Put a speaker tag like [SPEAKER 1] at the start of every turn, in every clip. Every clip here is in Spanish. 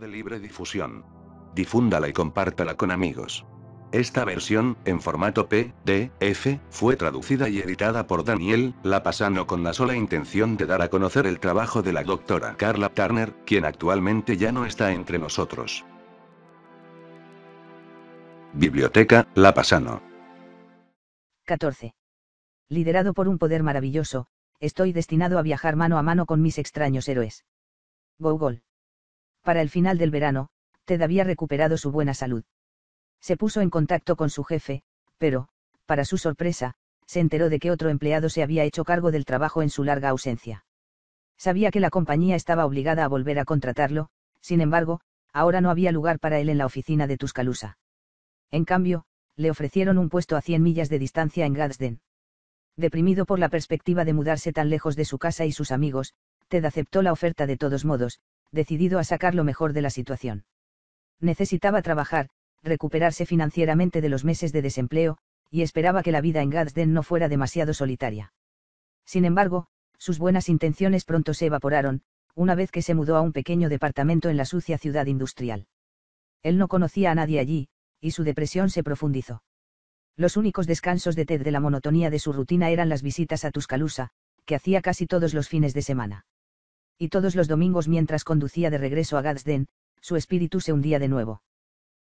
[SPEAKER 1] de libre difusión. Difúndala y compártala con amigos. Esta versión, en formato PDF, fue traducida y editada por Daniel Lapasano con la sola intención de dar a conocer el trabajo de la doctora Carla Turner, quien actualmente ya no está entre nosotros. Biblioteca Lapasano. 14. Liderado por un poder maravilloso, estoy destinado a viajar mano a mano con mis extraños héroes. Google para el final del verano, Ted había recuperado su buena salud. Se puso en contacto con su jefe, pero, para su sorpresa, se enteró de que otro empleado se había hecho cargo del trabajo en su larga ausencia. Sabía que la compañía estaba obligada a volver a contratarlo, sin embargo, ahora no había lugar para él en la oficina de Tuscaloosa. En cambio, le ofrecieron un puesto a 100 millas de distancia en Gadsden. Deprimido por la perspectiva de mudarse tan lejos de su casa y sus amigos, Ted aceptó la oferta de todos modos, decidido a sacar lo mejor de la situación. Necesitaba trabajar, recuperarse financieramente de los meses de desempleo, y esperaba que la vida en Gadsden no fuera demasiado solitaria. Sin embargo, sus buenas intenciones pronto se evaporaron, una vez que se mudó a un pequeño departamento en la sucia ciudad industrial. Él no conocía a nadie allí, y su depresión se profundizó. Los únicos descansos de Ted de la monotonía de su rutina eran las visitas a Tuscaloosa, que hacía casi todos los fines de semana y todos los domingos mientras conducía de regreso a Gadsden, su espíritu se hundía de nuevo.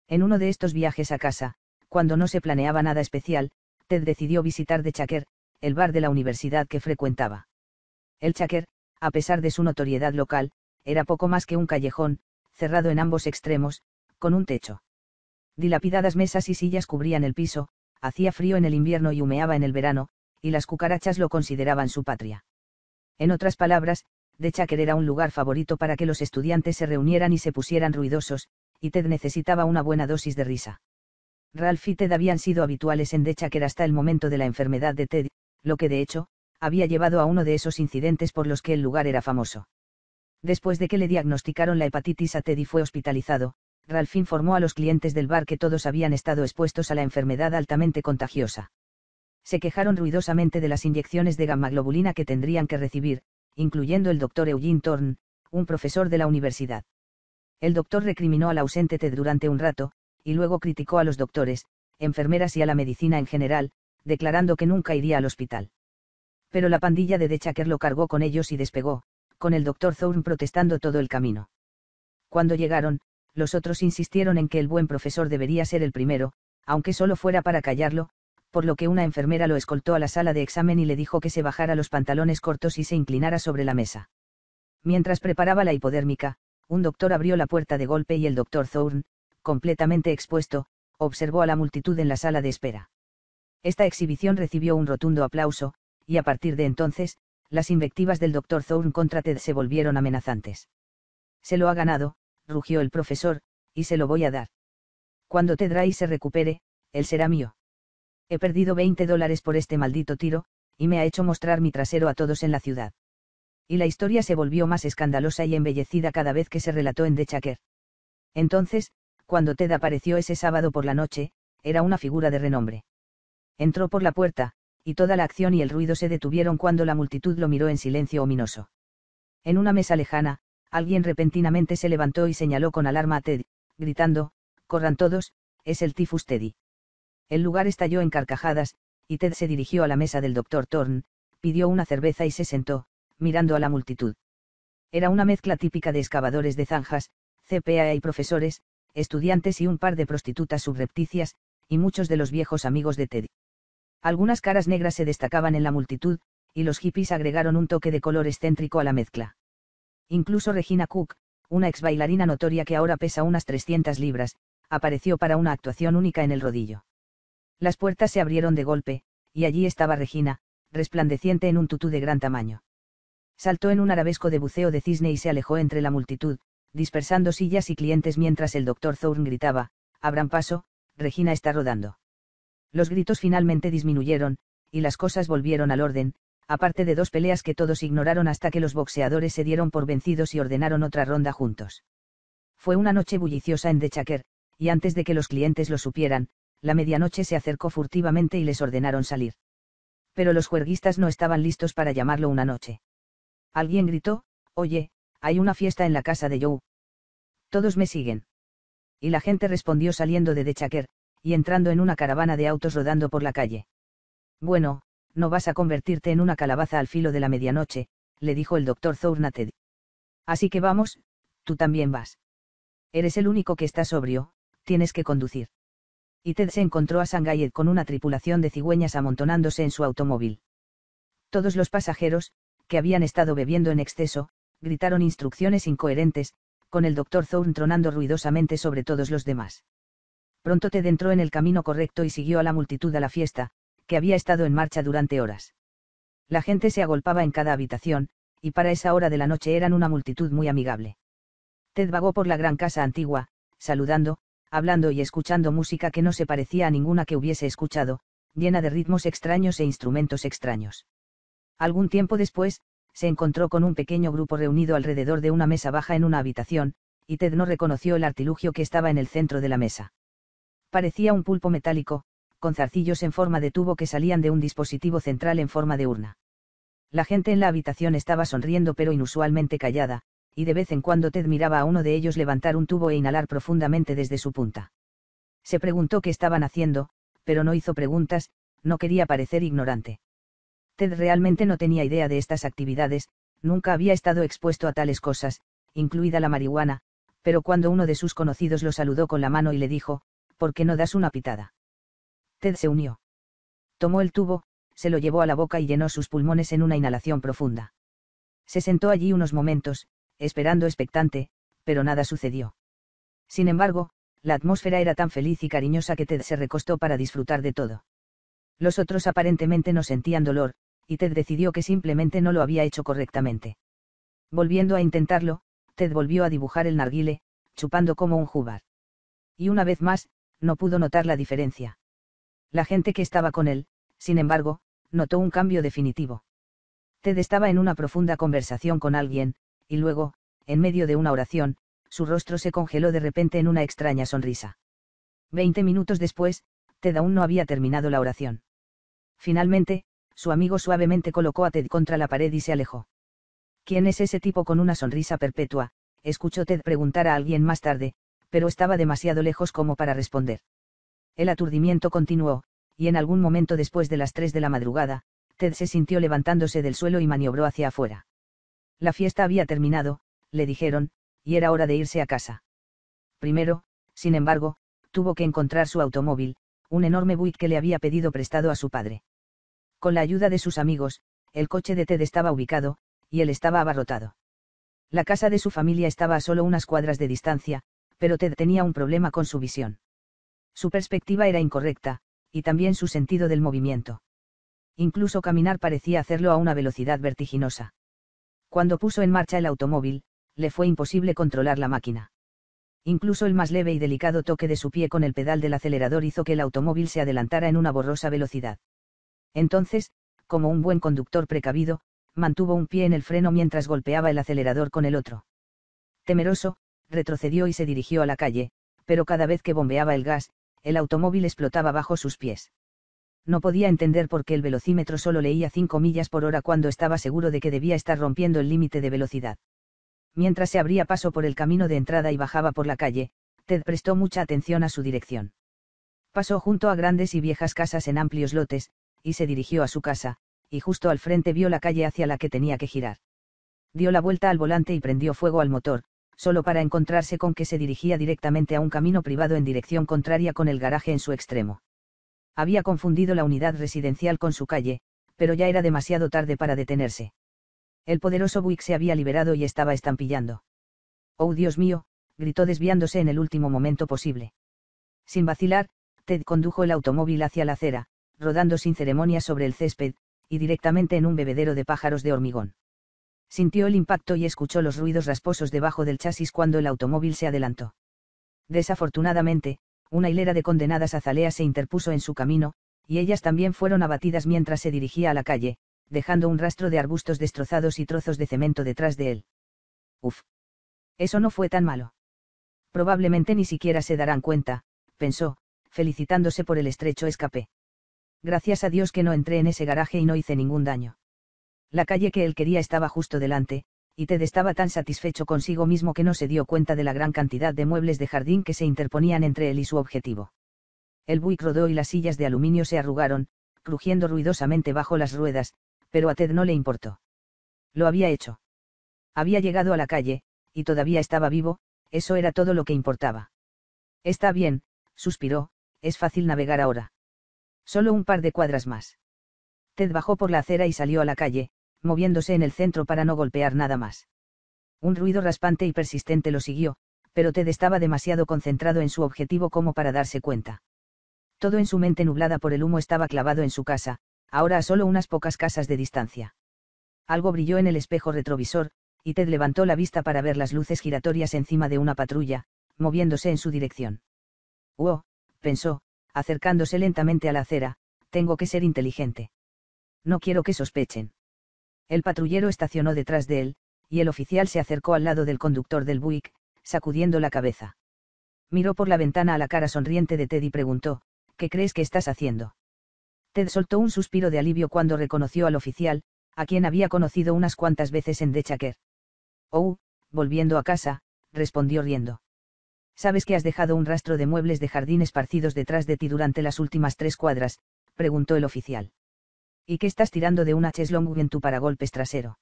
[SPEAKER 1] En uno de estos viajes a casa, cuando no se planeaba nada especial, Ted decidió visitar The Chaker, el bar de la universidad que frecuentaba. El Chaker, a pesar de su notoriedad local, era poco más que un callejón, cerrado en ambos extremos, con un techo. Dilapidadas mesas y sillas cubrían el piso, hacía frío en el invierno y humeaba en el verano, y las cucarachas lo consideraban su patria. En otras palabras, de Chaker era un lugar favorito para que los estudiantes se reunieran y se pusieran ruidosos, y Ted necesitaba una buena dosis de risa. Ralph y Ted habían sido habituales en Chaker hasta el momento de la enfermedad de Ted, lo que de hecho, había llevado a uno de esos incidentes por los que el lugar era famoso. Después de que le diagnosticaron la hepatitis a Ted y fue hospitalizado, Ralph informó a los clientes del bar que todos habían estado expuestos a la enfermedad altamente contagiosa. Se quejaron ruidosamente de las inyecciones de globulina que tendrían que recibir, incluyendo el doctor Eugene Thorne, un profesor de la universidad. El doctor recriminó al ausente Ted durante un rato, y luego criticó a los doctores, enfermeras y a la medicina en general, declarando que nunca iría al hospital. Pero la pandilla de Dechaker lo cargó con ellos y despegó, con el doctor Thorne protestando todo el camino. Cuando llegaron, los otros insistieron en que el buen profesor debería ser el primero, aunque solo fuera para callarlo, por lo que una enfermera lo escoltó a la sala de examen y le dijo que se bajara los pantalones cortos y se inclinara sobre la mesa. Mientras preparaba la hipodérmica, un doctor abrió la puerta de golpe y el doctor Thorne, completamente expuesto, observó a la multitud en la sala de espera. Esta exhibición recibió un rotundo aplauso, y a partir de entonces, las invectivas del doctor Thorne contra Ted se volvieron amenazantes. Se lo ha ganado, rugió el profesor, y se lo voy a dar. Cuando Ted Ray se recupere, él será mío. He perdido 20 dólares por este maldito tiro, y me ha hecho mostrar mi trasero a todos en la ciudad. Y la historia se volvió más escandalosa y embellecida cada vez que se relató en The Chaker. Entonces, cuando Ted apareció ese sábado por la noche, era una figura de renombre. Entró por la puerta, y toda la acción y el ruido se detuvieron cuando la multitud lo miró en silencio ominoso. En una mesa lejana, alguien repentinamente se levantó y señaló con alarma a Ted, gritando, Corran todos, es el tifus Teddy. El lugar estalló en carcajadas, y Ted se dirigió a la mesa del doctor Thorne, pidió una cerveza y se sentó, mirando a la multitud. Era una mezcla típica de excavadores de zanjas, CPA y profesores, estudiantes y un par de prostitutas subrepticias, y muchos de los viejos amigos de Ted. Algunas caras negras se destacaban en la multitud, y los hippies agregaron un toque de color excéntrico a la mezcla. Incluso Regina Cook, una ex bailarina notoria que ahora pesa unas 300 libras, apareció para una actuación única en el rodillo. Las puertas se abrieron de golpe, y allí estaba Regina, resplandeciente en un tutú de gran tamaño. Saltó en un arabesco de buceo de cisne y se alejó entre la multitud, dispersando sillas y clientes mientras el doctor Thorne gritaba, abran paso, Regina está rodando. Los gritos finalmente disminuyeron, y las cosas volvieron al orden, aparte de dos peleas que todos ignoraron hasta que los boxeadores se dieron por vencidos y ordenaron otra ronda juntos. Fue una noche bulliciosa en Dechaker, y antes de que los clientes lo supieran, la medianoche se acercó furtivamente y les ordenaron salir. Pero los juerguistas no estaban listos para llamarlo una noche. Alguien gritó, oye, hay una fiesta en la casa de Joe. Todos me siguen. Y la gente respondió saliendo de Dechaker, y entrando en una caravana de autos rodando por la calle. Bueno, no vas a convertirte en una calabaza al filo de la medianoche, le dijo el doctor Zournated. Así que vamos, tú también vas. Eres el único que está sobrio, tienes que conducir y Ted se encontró a Sangayed con una tripulación de cigüeñas amontonándose en su automóvil. Todos los pasajeros, que habían estado bebiendo en exceso, gritaron instrucciones incoherentes, con el doctor Zorn tronando ruidosamente sobre todos los demás. Pronto Ted entró en el camino correcto y siguió a la multitud a la fiesta, que había estado en marcha durante horas. La gente se agolpaba en cada habitación, y para esa hora de la noche eran una multitud muy amigable. Ted vagó por la gran casa antigua, saludando, hablando y escuchando música que no se parecía a ninguna que hubiese escuchado, llena de ritmos extraños e instrumentos extraños. Algún tiempo después, se encontró con un pequeño grupo reunido alrededor de una mesa baja en una habitación, y Ted no reconoció el artilugio que estaba en el centro de la mesa. Parecía un pulpo metálico, con zarcillos en forma de tubo que salían de un dispositivo central en forma de urna. La gente en la habitación estaba sonriendo pero inusualmente callada, y de vez en cuando Ted miraba a uno de ellos levantar un tubo e inhalar profundamente desde su punta. Se preguntó qué estaban haciendo, pero no hizo preguntas, no quería parecer ignorante. Ted realmente no tenía idea de estas actividades, nunca había estado expuesto a tales cosas, incluida la marihuana, pero cuando uno de sus conocidos lo saludó con la mano y le dijo, ¿por qué no das una pitada? Ted se unió. Tomó el tubo, se lo llevó a la boca y llenó sus pulmones en una inhalación profunda. Se sentó allí unos momentos, esperando expectante, pero nada sucedió. Sin embargo, la atmósfera era tan feliz y cariñosa que Ted se recostó para disfrutar de todo. Los otros aparentemente no sentían dolor, y Ted decidió que simplemente no lo había hecho correctamente. Volviendo a intentarlo, Ted volvió a dibujar el narguile, chupando como un jubar. Y una vez más, no pudo notar la diferencia. La gente que estaba con él, sin embargo, notó un cambio definitivo. Ted estaba en una profunda conversación con alguien, y luego, en medio de una oración, su rostro se congeló de repente en una extraña sonrisa. Veinte minutos después, Ted aún no había terminado la oración. Finalmente, su amigo suavemente colocó a Ted contra la pared y se alejó. ¿Quién es ese tipo con una sonrisa perpetua? escuchó Ted preguntar a alguien más tarde, pero estaba demasiado lejos como para responder. El aturdimiento continuó, y en algún momento después de las tres de la madrugada, Ted se sintió levantándose del suelo y maniobró hacia afuera. La fiesta había terminado, le dijeron, y era hora de irse a casa. Primero, sin embargo, tuvo que encontrar su automóvil, un enorme Buick que le había pedido prestado a su padre. Con la ayuda de sus amigos, el coche de Ted estaba ubicado, y él estaba abarrotado. La casa de su familia estaba a solo unas cuadras de distancia, pero Ted tenía un problema con su visión. Su perspectiva era incorrecta, y también su sentido del movimiento. Incluso caminar parecía hacerlo a una velocidad vertiginosa. Cuando puso en marcha el automóvil, le fue imposible controlar la máquina. Incluso el más leve y delicado toque de su pie con el pedal del acelerador hizo que el automóvil se adelantara en una borrosa velocidad. Entonces, como un buen conductor precavido, mantuvo un pie en el freno mientras golpeaba el acelerador con el otro. Temeroso, retrocedió y se dirigió a la calle, pero cada vez que bombeaba el gas, el automóvil explotaba bajo sus pies no podía entender por qué el velocímetro solo leía 5 millas por hora cuando estaba seguro de que debía estar rompiendo el límite de velocidad. Mientras se abría paso por el camino de entrada y bajaba por la calle, Ted prestó mucha atención a su dirección. Pasó junto a grandes y viejas casas en amplios lotes, y se dirigió a su casa, y justo al frente vio la calle hacia la que tenía que girar. Dio la vuelta al volante y prendió fuego al motor, solo para encontrarse con que se dirigía directamente a un camino privado en dirección contraria con el garaje en su extremo. Había confundido la unidad residencial con su calle, pero ya era demasiado tarde para detenerse. El poderoso Buick se había liberado y estaba estampillando. ¡Oh, Dios mío! gritó desviándose en el último momento posible. Sin vacilar, Ted condujo el automóvil hacia la acera, rodando sin ceremonia sobre el césped, y directamente en un bebedero de pájaros de hormigón. Sintió el impacto y escuchó los ruidos rasposos debajo del chasis cuando el automóvil se adelantó. Desafortunadamente, una hilera de condenadas azaleas se interpuso en su camino, y ellas también fueron abatidas mientras se dirigía a la calle, dejando un rastro de arbustos destrozados y trozos de cemento detrás de él. Uf. Eso no fue tan malo. Probablemente ni siquiera se darán cuenta, pensó, felicitándose por el estrecho escape. Gracias a Dios que no entré en ese garaje y no hice ningún daño. La calle que él quería estaba justo delante, y Ted estaba tan satisfecho consigo mismo que no se dio cuenta de la gran cantidad de muebles de jardín que se interponían entre él y su objetivo. El buick rodó y las sillas de aluminio se arrugaron, crujiendo ruidosamente bajo las ruedas, pero a Ted no le importó. Lo había hecho. Había llegado a la calle, y todavía estaba vivo, eso era todo lo que importaba. Está bien, suspiró, es fácil navegar ahora. Solo un par de cuadras más. Ted bajó por la acera y salió a la calle, moviéndose en el centro para no golpear nada más. Un ruido raspante y persistente lo siguió, pero Ted estaba demasiado concentrado en su objetivo como para darse cuenta. Todo en su mente nublada por el humo estaba clavado en su casa, ahora a solo unas pocas casas de distancia. Algo brilló en el espejo retrovisor, y Ted levantó la vista para ver las luces giratorias encima de una patrulla, moviéndose en su dirección. «¡Oh!», pensó, acercándose lentamente a la acera, tengo que ser inteligente. No quiero que sospechen. El patrullero estacionó detrás de él, y el oficial se acercó al lado del conductor del Buick, sacudiendo la cabeza. Miró por la ventana a la cara sonriente de Ted y preguntó, ¿qué crees que estás haciendo? Ted soltó un suspiro de alivio cuando reconoció al oficial, a quien había conocido unas cuantas veces en Dechaquer. Oh, volviendo a casa, respondió riendo. ¿Sabes que has dejado un rastro de muebles de jardín esparcidos detrás de ti durante las últimas tres cuadras? preguntó el oficial. ¿Y qué estás tirando de una cheslong en tu paragolpes trasero?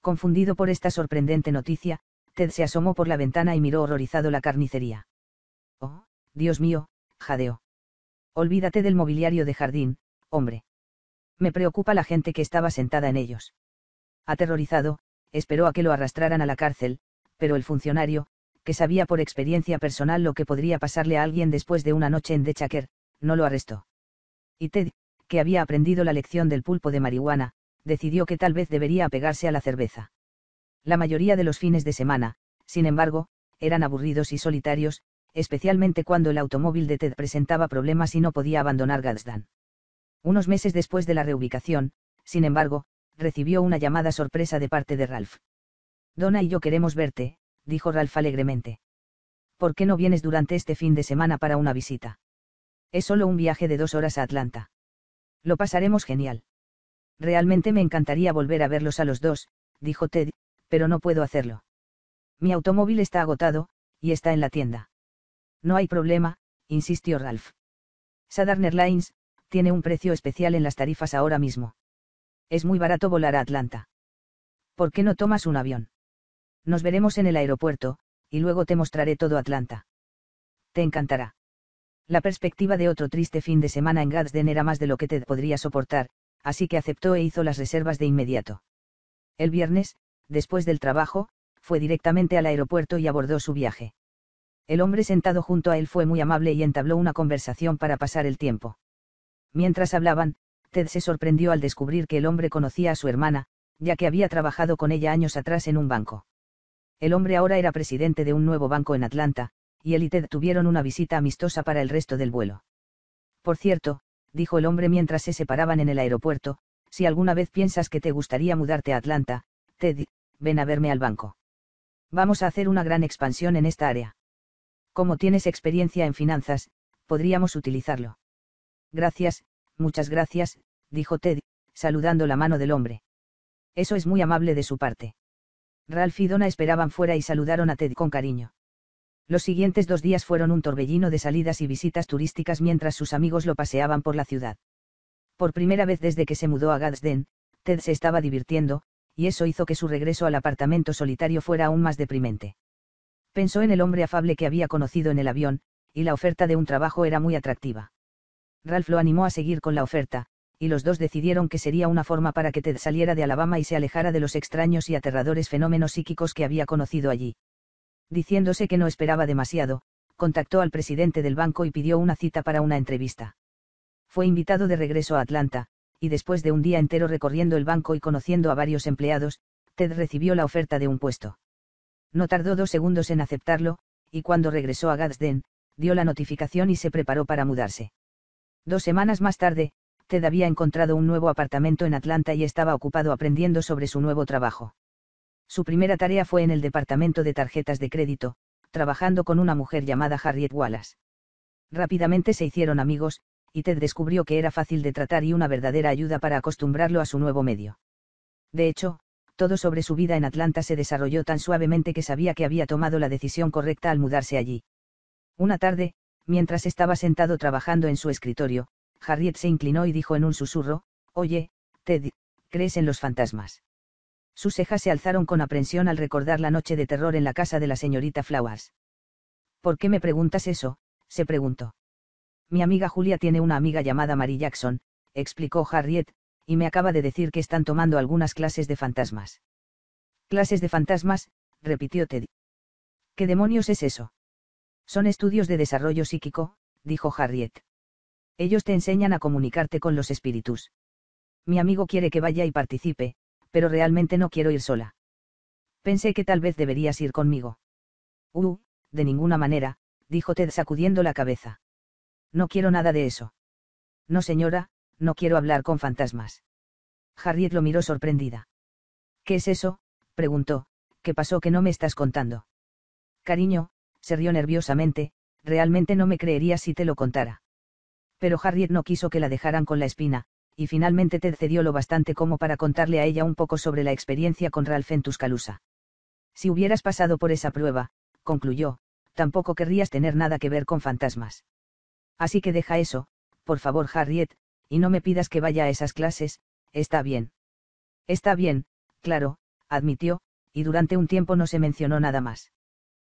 [SPEAKER 1] Confundido por esta sorprendente noticia, Ted se asomó por la ventana y miró horrorizado la carnicería. Oh, Dios mío, jadeó. Olvídate del mobiliario de jardín, hombre. Me preocupa la gente que estaba sentada en ellos. Aterrorizado, esperó a que lo arrastraran a la cárcel, pero el funcionario, que sabía por experiencia personal lo que podría pasarle a alguien después de una noche en Dechaker, no lo arrestó. Y Ted, había aprendido la lección del pulpo de marihuana, decidió que tal vez debería apegarse a la cerveza. La mayoría de los fines de semana, sin embargo, eran aburridos y solitarios, especialmente cuando el automóvil de Ted presentaba problemas y no podía abandonar Gadsden. Unos meses después de la reubicación, sin embargo, recibió una llamada sorpresa de parte de Ralph. Donna y yo queremos verte, dijo Ralph alegremente. ¿Por qué no vienes durante este fin de semana para una visita? Es solo un viaje de dos horas a Atlanta. Lo pasaremos genial. Realmente me encantaría volver a verlos a los dos, dijo Ted, pero no puedo hacerlo. Mi automóvil está agotado, y está en la tienda. No hay problema, insistió Ralph. Southern Lines, tiene un precio especial en las tarifas ahora mismo. Es muy barato volar a Atlanta. ¿Por qué no tomas un avión? Nos veremos en el aeropuerto, y luego te mostraré todo Atlanta. Te encantará. La perspectiva de otro triste fin de semana en Gadsden era más de lo que Ted podría soportar, así que aceptó e hizo las reservas de inmediato. El viernes, después del trabajo, fue directamente al aeropuerto y abordó su viaje. El hombre sentado junto a él fue muy amable y entabló una conversación para pasar el tiempo. Mientras hablaban, Ted se sorprendió al descubrir que el hombre conocía a su hermana, ya que había trabajado con ella años atrás en un banco. El hombre ahora era presidente de un nuevo banco en Atlanta, y él y Ted tuvieron una visita amistosa para el resto del vuelo. Por cierto, dijo el hombre mientras se separaban en el aeropuerto, si alguna vez piensas que te gustaría mudarte a Atlanta, Ted, ven a verme al banco. Vamos a hacer una gran expansión en esta área. Como tienes experiencia en finanzas, podríamos utilizarlo. Gracias, muchas gracias, dijo Ted, saludando la mano del hombre. Eso es muy amable de su parte. Ralph y Donna esperaban fuera y saludaron a Ted con cariño. Los siguientes dos días fueron un torbellino de salidas y visitas turísticas mientras sus amigos lo paseaban por la ciudad. Por primera vez desde que se mudó a Gadsden, Ted se estaba divirtiendo, y eso hizo que su regreso al apartamento solitario fuera aún más deprimente. Pensó en el hombre afable que había conocido en el avión, y la oferta de un trabajo era muy atractiva. Ralph lo animó a seguir con la oferta, y los dos decidieron que sería una forma para que Ted saliera de Alabama y se alejara de los extraños y aterradores fenómenos psíquicos que había conocido allí diciéndose que no esperaba demasiado, contactó al presidente del banco y pidió una cita para una entrevista. Fue invitado de regreso a Atlanta, y después de un día entero recorriendo el banco y conociendo a varios empleados, Ted recibió la oferta de un puesto. No tardó dos segundos en aceptarlo, y cuando regresó a Gadsden, dio la notificación y se preparó para mudarse. Dos semanas más tarde, Ted había encontrado un nuevo apartamento en Atlanta y estaba ocupado aprendiendo sobre su nuevo trabajo. Su primera tarea fue en el departamento de tarjetas de crédito, trabajando con una mujer llamada Harriet Wallace. Rápidamente se hicieron amigos, y Ted descubrió que era fácil de tratar y una verdadera ayuda para acostumbrarlo a su nuevo medio. De hecho, todo sobre su vida en Atlanta se desarrolló tan suavemente que sabía que había tomado la decisión correcta al mudarse allí. Una tarde, mientras estaba sentado trabajando en su escritorio, Harriet se inclinó y dijo en un susurro, Oye, Ted, ¿crees en los fantasmas? sus cejas se alzaron con aprensión al recordar la noche de terror en la casa de la señorita Flowers. ¿Por qué me preguntas eso? se preguntó. Mi amiga Julia tiene una amiga llamada Mary Jackson, explicó Harriet, y me acaba de decir que están tomando algunas clases de fantasmas. Clases de fantasmas, repitió Teddy. ¿Qué demonios es eso? Son estudios de desarrollo psíquico, dijo Harriet. Ellos te enseñan a comunicarte con los espíritus. Mi amigo quiere que vaya y participe, pero realmente no quiero ir sola. Pensé que tal vez deberías ir conmigo. Uh, de ninguna manera, dijo Ted sacudiendo la cabeza. No quiero nada de eso. No señora, no quiero hablar con fantasmas. Harriet lo miró sorprendida. ¿Qué es eso? preguntó, ¿qué pasó que no me estás contando? Cariño, se rió nerviosamente, realmente no me creerías si te lo contara. Pero Harriet no quiso que la dejaran con la espina, y finalmente Ted cedió lo bastante como para contarle a ella un poco sobre la experiencia con Ralph en Tuscaloosa. Si hubieras pasado por esa prueba, concluyó, tampoco querrías tener nada que ver con fantasmas. Así que deja eso, por favor Harriet, y no me pidas que vaya a esas clases, está bien. Está bien, claro, admitió, y durante un tiempo no se mencionó nada más.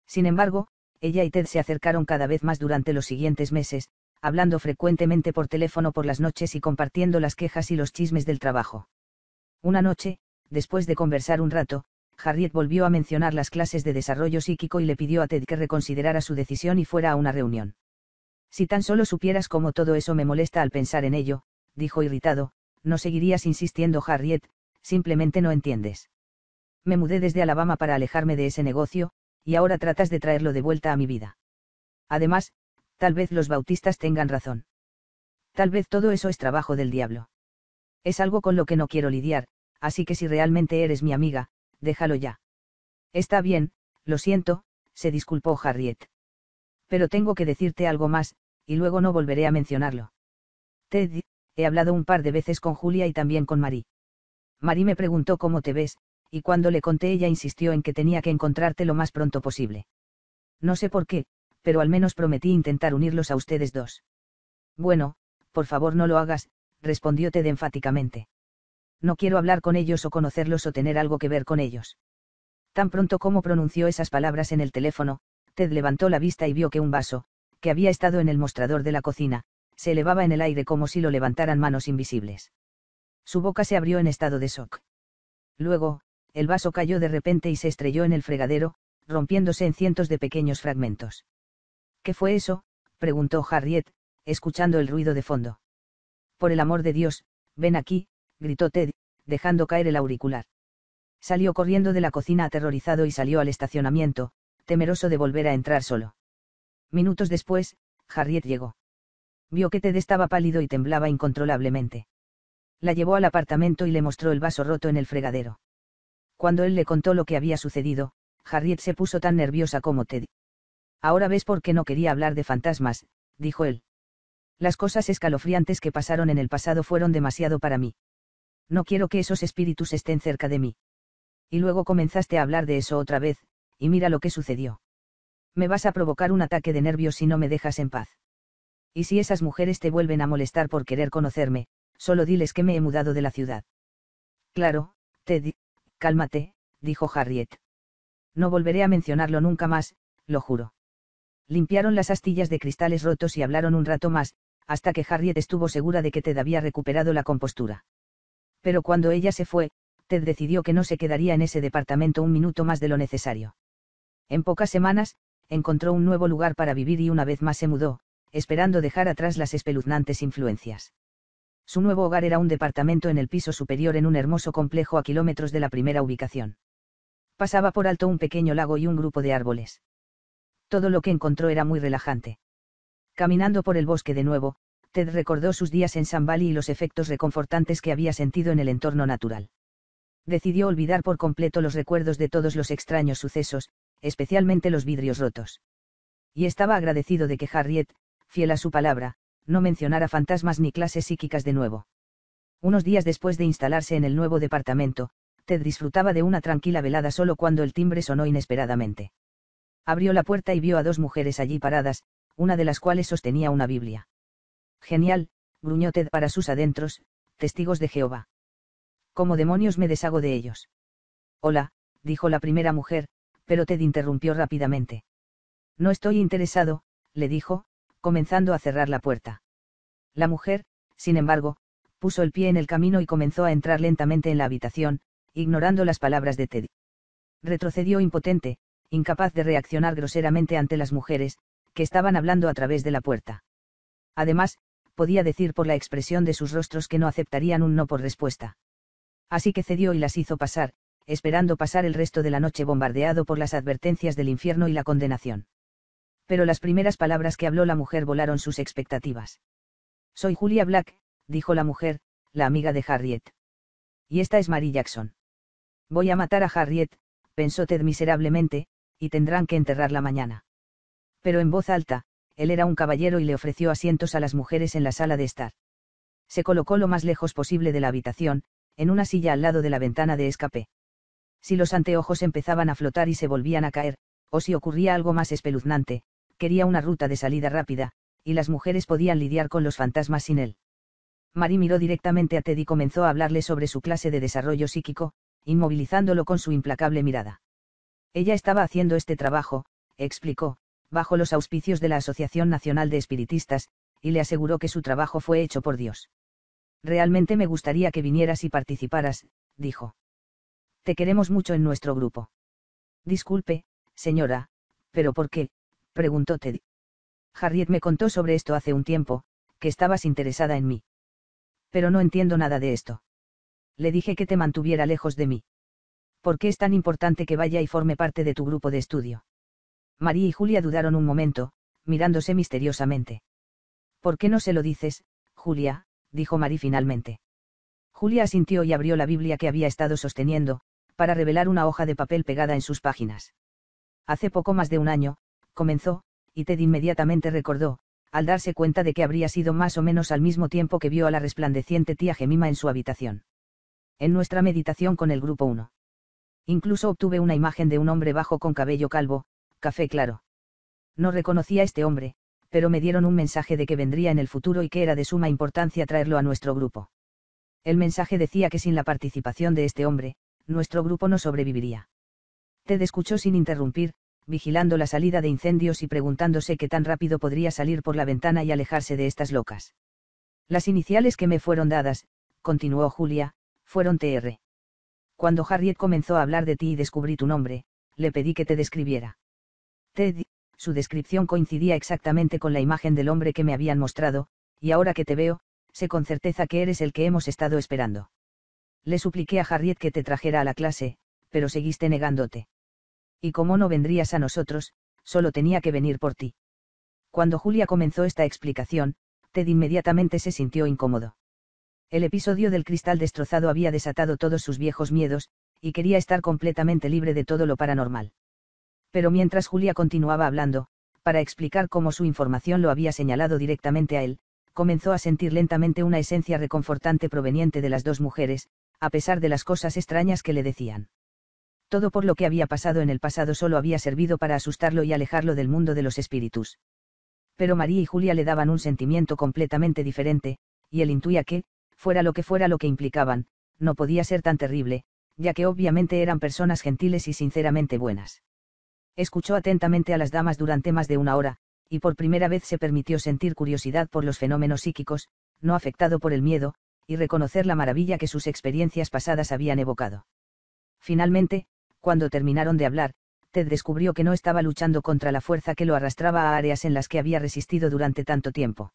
[SPEAKER 1] Sin embargo, ella y Ted se acercaron cada vez más durante los siguientes meses, hablando frecuentemente por teléfono por las noches y compartiendo las quejas y los chismes del trabajo. Una noche, después de conversar un rato, Harriet volvió a mencionar las clases de desarrollo psíquico y le pidió a Ted que reconsiderara su decisión y fuera a una reunión. Si tan solo supieras cómo todo eso me molesta al pensar en ello, dijo irritado, no seguirías insistiendo Harriet, simplemente no entiendes. Me mudé desde Alabama para alejarme de ese negocio, y ahora tratas de traerlo de vuelta a mi vida. Además, Tal vez los bautistas tengan razón. Tal vez todo eso es trabajo del diablo. Es algo con lo que no quiero lidiar, así que si realmente eres mi amiga, déjalo ya. Está bien, lo siento, se disculpó Harriet. Pero tengo que decirte algo más, y luego no volveré a mencionarlo. Ted, he hablado un par de veces con Julia y también con Marie. Marie me preguntó cómo te ves, y cuando le conté ella insistió en que tenía que encontrarte lo más pronto posible. No sé por qué, pero al menos prometí intentar unirlos a ustedes dos. Bueno, por favor no lo hagas, respondió Ted enfáticamente. No quiero hablar con ellos o conocerlos o tener algo que ver con ellos. Tan pronto como pronunció esas palabras en el teléfono, Ted levantó la vista y vio que un vaso, que había estado en el mostrador de la cocina, se elevaba en el aire como si lo levantaran manos invisibles. Su boca se abrió en estado de shock. Luego, el vaso cayó de repente y se estrelló en el fregadero, rompiéndose en cientos de pequeños fragmentos. ¿Qué fue eso? preguntó Harriet, escuchando el ruido de fondo. Por el amor de Dios, ven aquí, gritó Ted, dejando caer el auricular. Salió corriendo de la cocina aterrorizado y salió al estacionamiento, temeroso de volver a entrar solo. Minutos después, Harriet llegó. Vio que Ted estaba pálido y temblaba incontrolablemente. La llevó al apartamento y le mostró el vaso roto en el fregadero. Cuando él le contó lo que había sucedido, Harriet se puso tan nerviosa como Ted, Ahora ves por qué no quería hablar de fantasmas, dijo él. Las cosas escalofriantes que pasaron en el pasado fueron demasiado para mí. No quiero que esos espíritus estén cerca de mí. Y luego comenzaste a hablar de eso otra vez, y mira lo que sucedió. Me vas a provocar un ataque de nervios si no me dejas en paz. Y si esas mujeres te vuelven a molestar por querer conocerme, solo diles que me he mudado de la ciudad. Claro, Teddy, cálmate, dijo Harriet. No volveré a mencionarlo nunca más, lo juro. Limpiaron las astillas de cristales rotos y hablaron un rato más, hasta que Harriet estuvo segura de que Ted había recuperado la compostura. Pero cuando ella se fue, Ted decidió que no se quedaría en ese departamento un minuto más de lo necesario. En pocas semanas, encontró un nuevo lugar para vivir y una vez más se mudó, esperando dejar atrás las espeluznantes influencias. Su nuevo hogar era un departamento en el piso superior en un hermoso complejo a kilómetros de la primera ubicación. Pasaba por alto un pequeño lago y un grupo de árboles todo lo que encontró era muy relajante. Caminando por el bosque de nuevo, Ted recordó sus días en San y los efectos reconfortantes que había sentido en el entorno natural. Decidió olvidar por completo los recuerdos de todos los extraños sucesos, especialmente los vidrios rotos. Y estaba agradecido de que Harriet, fiel a su palabra, no mencionara fantasmas ni clases psíquicas de nuevo. Unos días después de instalarse en el nuevo departamento, Ted disfrutaba de una tranquila velada solo cuando el timbre sonó inesperadamente. Abrió la puerta y vio a dos mujeres allí paradas, una de las cuales sostenía una Biblia. Genial, gruñó Ted para sus adentros, testigos de Jehová. Como demonios me deshago de ellos? Hola, dijo la primera mujer, pero Ted interrumpió rápidamente. No estoy interesado, le dijo, comenzando a cerrar la puerta. La mujer, sin embargo, puso el pie en el camino y comenzó a entrar lentamente en la habitación, ignorando las palabras de Ted. Retrocedió impotente, incapaz de reaccionar groseramente ante las mujeres, que estaban hablando a través de la puerta. Además, podía decir por la expresión de sus rostros que no aceptarían un no por respuesta. Así que cedió y las hizo pasar, esperando pasar el resto de la noche bombardeado por las advertencias del infierno y la condenación. Pero las primeras palabras que habló la mujer volaron sus expectativas. Soy Julia Black, dijo la mujer, la amiga de Harriet. Y esta es Mary Jackson. Voy a matar a Harriet, pensó Ted miserablemente, y tendrán que enterrarla mañana. Pero en voz alta, él era un caballero y le ofreció asientos a las mujeres en la sala de estar. Se colocó lo más lejos posible de la habitación, en una silla al lado de la ventana de escape. Si los anteojos empezaban a flotar y se volvían a caer, o si ocurría algo más espeluznante, quería una ruta de salida rápida, y las mujeres podían lidiar con los fantasmas sin él. Mary miró directamente a Teddy y comenzó a hablarle sobre su clase de desarrollo psíquico, inmovilizándolo con su implacable mirada. Ella estaba haciendo este trabajo, explicó, bajo los auspicios de la Asociación Nacional de Espiritistas, y le aseguró que su trabajo fue hecho por Dios. Realmente me gustaría que vinieras y participaras, dijo. Te queremos mucho en nuestro grupo. Disculpe, señora, pero ¿por qué? preguntó Teddy. Harriet me contó sobre esto hace un tiempo, que estabas interesada en mí. Pero no entiendo nada de esto. Le dije que te mantuviera lejos de mí. ¿Por qué es tan importante que vaya y forme parte de tu grupo de estudio? María y Julia dudaron un momento, mirándose misteriosamente. ¿Por qué no se lo dices, Julia? dijo María finalmente. Julia asintió y abrió la Biblia que había estado sosteniendo, para revelar una hoja de papel pegada en sus páginas. Hace poco más de un año, comenzó, y Ted inmediatamente recordó, al darse cuenta de que habría sido más o menos al mismo tiempo que vio a la resplandeciente tía Gemima en su habitación. En nuestra meditación con el grupo 1. Incluso obtuve una imagen de un hombre bajo con cabello calvo, café claro. No reconocía a este hombre, pero me dieron un mensaje de que vendría en el futuro y que era de suma importancia traerlo a nuestro grupo. El mensaje decía que sin la participación de este hombre, nuestro grupo no sobreviviría. Ted escuchó sin interrumpir, vigilando la salida de incendios y preguntándose qué tan rápido podría salir por la ventana y alejarse de estas locas. Las iniciales que me fueron dadas, continuó Julia, fueron TR. Cuando Harriet comenzó a hablar de ti y descubrí tu nombre, le pedí que te describiera. Ted, su descripción coincidía exactamente con la imagen del hombre que me habían mostrado, y ahora que te veo, sé con certeza que eres el que hemos estado esperando. Le supliqué a Harriet que te trajera a la clase, pero seguiste negándote. Y como no vendrías a nosotros, solo tenía que venir por ti. Cuando Julia comenzó esta explicación, Ted inmediatamente se sintió incómodo. El episodio del cristal destrozado había desatado todos sus viejos miedos, y quería estar completamente libre de todo lo paranormal. Pero mientras Julia continuaba hablando, para explicar cómo su información lo había señalado directamente a él, comenzó a sentir lentamente una esencia reconfortante proveniente de las dos mujeres, a pesar de las cosas extrañas que le decían. Todo por lo que había pasado en el pasado solo había servido para asustarlo y alejarlo del mundo de los espíritus. Pero María y Julia le daban un sentimiento completamente diferente, y él intuía que, fuera lo que fuera lo que implicaban, no podía ser tan terrible, ya que obviamente eran personas gentiles y sinceramente buenas. Escuchó atentamente a las damas durante más de una hora, y por primera vez se permitió sentir curiosidad por los fenómenos psíquicos, no afectado por el miedo, y reconocer la maravilla que sus experiencias pasadas habían evocado. Finalmente, cuando terminaron de hablar, Ted descubrió que no estaba luchando contra la fuerza que lo arrastraba a áreas en las que había resistido durante tanto tiempo.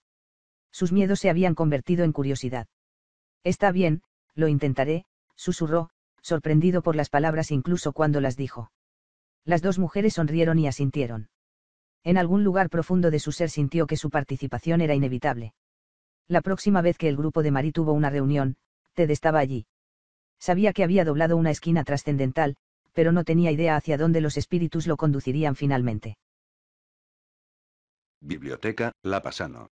[SPEAKER 1] Sus miedos se habían convertido en curiosidad. Está bien, lo intentaré, susurró, sorprendido por las palabras incluso cuando las dijo. Las dos mujeres sonrieron y asintieron. En algún lugar profundo de su ser sintió que su participación era inevitable. La próxima vez que el grupo de Mari tuvo una reunión, Ted estaba allí. Sabía que había doblado una esquina trascendental, pero no tenía idea hacia dónde los espíritus lo conducirían finalmente. Biblioteca, La Pasano.